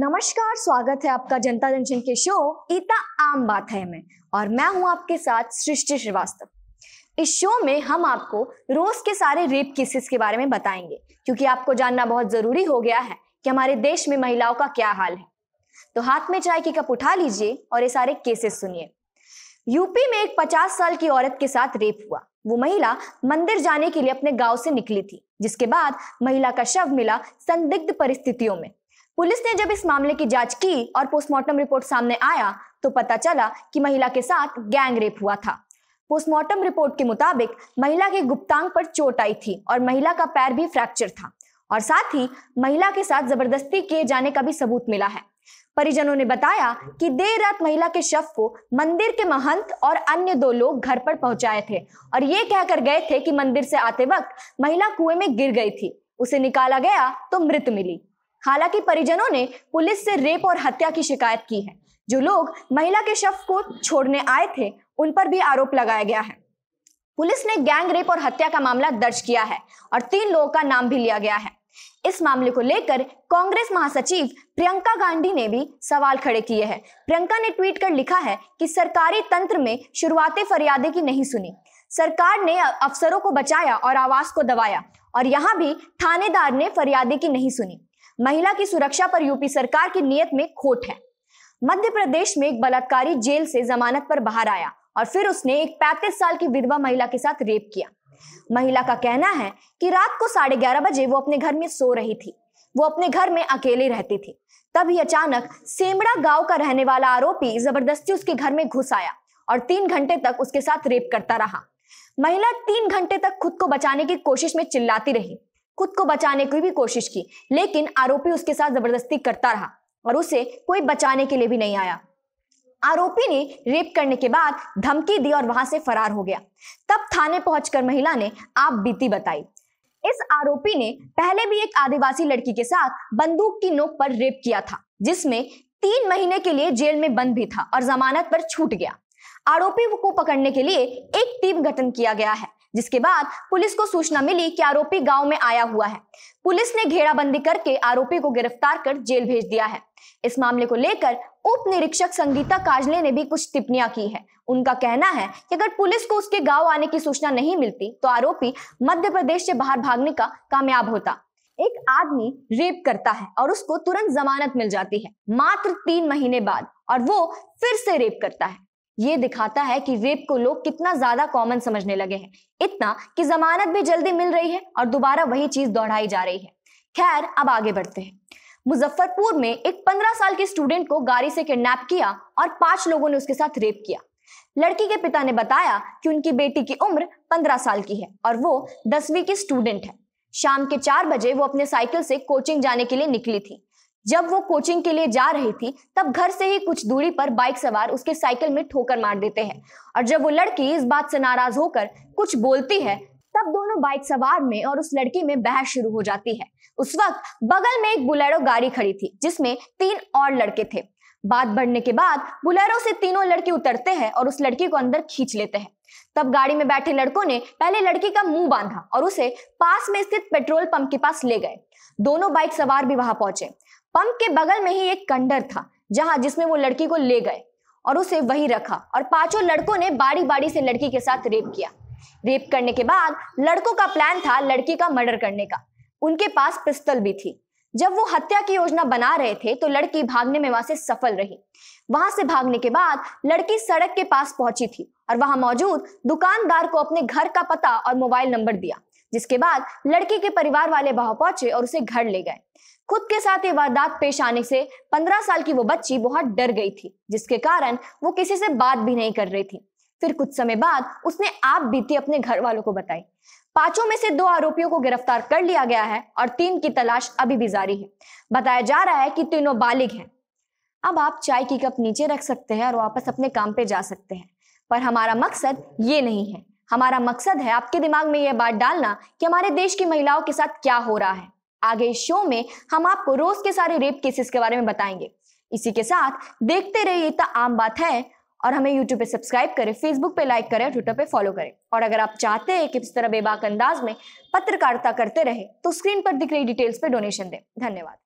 नमस्कार स्वागत है आपका जनता जंक्शन के शो इता आम बात है मैं और मैं हूं आपके साथ सृष्टि श्रीवास्तव इस शो में हम आपको रोज के सारे रेप केसेस के बारे में बताएंगे क्योंकि आपको जानना बहुत जरूरी हो गया है कि हमारे देश में महिलाओं का क्या हाल है तो हाथ में चाय की कप उठा लीजिए और ये सारे केसेस सुनिए यूपी में एक 50 साल की औरत के साथ रेप हुआ वो महिला मंदिर जाने के लिए अपने गांव से निकली थी जिसके बाद महिला का शव मिला संदिग्ध परिस्थितियों में पुलिस ने जब इस मामले की जांच की और पोस्टमार्टम रिपोर्ट सामने आया तो पता चला कि महिला के साथ गैंग रेप हुआ था पोस्टमार्टम रिपोर्ट के मुताबिक महिला के गुप्तांग पर चोट आई थी और महिला का पैर भी फ्रैक्चर था और साथ ही महिला के साथ जबरदस्ती किए जाने का भी सबूत मिला है परिजनों ने बताया कि देर रात महिला के शव को मंदिर के महंत और अन्य दो लोग घर पर पहुंचाए थे और ये कहकर गए थे कि मंदिर से आते वक्त महिला कुएं में गिर गई थी उसे निकाला गया तो मृत मिली हालांकि परिजनों ने पुलिस से रेप और हत्या की शिकायत की है जो लोग महिला के शव को छोड़ने आए थे उन पर भी आरोप लगाया गया है पुलिस ने गैंग रेप और हत्या का मामला दर्ज किया है और तीन लोगों का नाम भी लिया गया है इस मामले को लेकर कांग्रेस महासचिव प्रियंका गांधी ने भी सवाल खड़े किए हैं प्रियंका ने ट्वीट कर लिखा है कि सरकारी तंत्र में शुरुआती फरियादे की नहीं सुनी सरकार ने अफसरों को बचाया और आवास को दबाया और यहाँ भी थानेदार ने फरियादे की नहीं सुनी महिला की सुरक्षा पर यूपी सरकार की नियत में खोट है मध्य प्रदेश में एक बलात्कारी जेल से जमानत पर बाहर आया और फिर उसने एक 35 साल की विधवा महिला के साथ रेप किया महिला का कहना है कि रात को साढ़े ग्यारह बजे वो अपने घर में सो रही थी वो अपने घर में अकेले रहती थी तभी अचानक सेमड़ा गांव का रहने वाला आरोपी जबरदस्ती उसके घर में घुस आया और तीन घंटे तक उसके साथ रेप करता रहा महिला तीन घंटे तक खुद को बचाने की कोशिश में चिल्लाती रही खुद को बचाने की भी कोशिश की लेकिन आरोपी उसके साथ जबरदस्ती करता रहा और उसे कोई बचाने के लिए भी नहीं आया आरोपी ने रेप करने के बाद धमकी दी और वहां से फरार हो गया तब थाने पहुंचकर महिला ने आप बीती बताई इस आरोपी ने पहले भी एक आदिवासी लड़की के साथ बंदूक की नोक पर रेप किया था जिसमें तीन महीने के लिए जेल में बंद भी था और जमानत पर छूट गया आरोपी को पकड़ने के लिए एक टीम गठन किया गया है जिसके बाद पुलिस को सूचना मिली कि आरोपी गांव में आया हुआ है पुलिस ने घेराबंदी करके आरोपी को गिरफ्तार कर जेल भेज दिया है इस मामले को लेकर उप निरीक्षक संगीता काजले ने भी कुछ टिप्पणियां की है उनका कहना है कि अगर पुलिस को उसके गांव आने की सूचना नहीं मिलती तो आरोपी मध्य प्रदेश से बाहर भागने का कामयाब होता एक आदमी रेप करता है और उसको तुरंत जमानत मिल जाती है मात्र तीन महीने बाद और वो फिर से रेप करता है ये दिखाता है कि रेप को लोग कितना ज्यादा कॉमन समझने लगे हैं इतना कि जमानत भी जल्दी मिल रही है और दोबारा वही चीज दोहराई जा रही है खैर अब आगे बढ़ते हैं मुजफ्फरपुर में एक पंद्रह साल के स्टूडेंट को गाड़ी से किडनैप किया और पांच लोगों ने उसके साथ रेप किया लड़की के पिता ने बताया कि उनकी बेटी की उम्र पंद्रह साल की है और वो दसवीं की स्टूडेंट है शाम के चार बजे वो अपने साइकिल से कोचिंग जाने के लिए निकली थी जब वो कोचिंग के लिए जा रही थी तब घर से ही कुछ दूरी पर बाइक सवार उसके साइकिल में ठोकर मार देते हैं और जब वो लड़की इस बात से नाराज होकर कुछ बोलती है तब दोनों बाइक सवार में और उस लड़की में बहस शुरू हो जाती है उस वक्त बगल में एक बुलेरो गाड़ी खड़ी थी जिसमें तीन और लड़के थे बात बढ़ने के बाद बुलेरो से तीनों लड़के उतरते हैं और उस लड़की को अंदर खींच लेते हैं तब गाड़ी में बैठे लड़कों ने पहले लड़की का मुंह बांधा और उसे पास में स्थित पेट्रोल पंप के पास ले गए दोनों बाइक सवार भी वहां पहुंचे पंप के बगल में ही एक कंडर था जहां जिसमें वो लड़की को ले गए और उसे वही रखा और पांचों लड़कों ने बारी बारी से लड़की के साथ रेप किया रेप करने के बाद लड़कों का प्लान था लड़की का मर्डर करने का उनके पास पिस्तल भी थी जब वो हत्या की योजना बना रहे थे तो लड़की भागने में वहां से सफल रही वहां से भागने के बाद लड़की सड़क के पास पहुंची थी और वहां मौजूद दुकानदार को अपने घर का पता और मोबाइल नंबर दिया जिसके बाद लड़की के परिवार वाले वहां पहुंचे और उसे घर ले गए खुद के साथ ये वारदात पेश आने से पंद्रह साल की वो बच्ची बहुत डर गई थी जिसके कारण वो किसी से बात भी नहीं कर रही थी फिर कुछ समय बाद उसने आप बीती अपने घर वालों को बताई पांचों में से दो आरोपियों को गिरफ्तार कर लिया गया है और तीन की तलाश अभी भी जारी है बताया जा रहा है कि तीनों बालिग हैं अब आप चाय की कप नीचे रख सकते हैं और वापस अपने काम पे जा सकते हैं पर हमारा मकसद ये नहीं है हमारा मकसद है आपके दिमाग में यह बात डालना कि हमारे देश की महिलाओं के साथ क्या हो रहा है आगे इस शो में हम आपको रोज के सारे रेप केसेस के बारे में बताएंगे इसी के साथ देखते रहिए इतना तो आम बात है और हमें यूट्यूब पे सब्सक्राइब करें फेसबुक पे लाइक करें ट्विटर पे फॉलो करें और अगर आप चाहते हैं कि इस तरह बेबाक अंदाज में पत्रकारिता करते रहे तो स्क्रीन पर दिख रही डिटेल्स पे डोनेशन दें धन्यवाद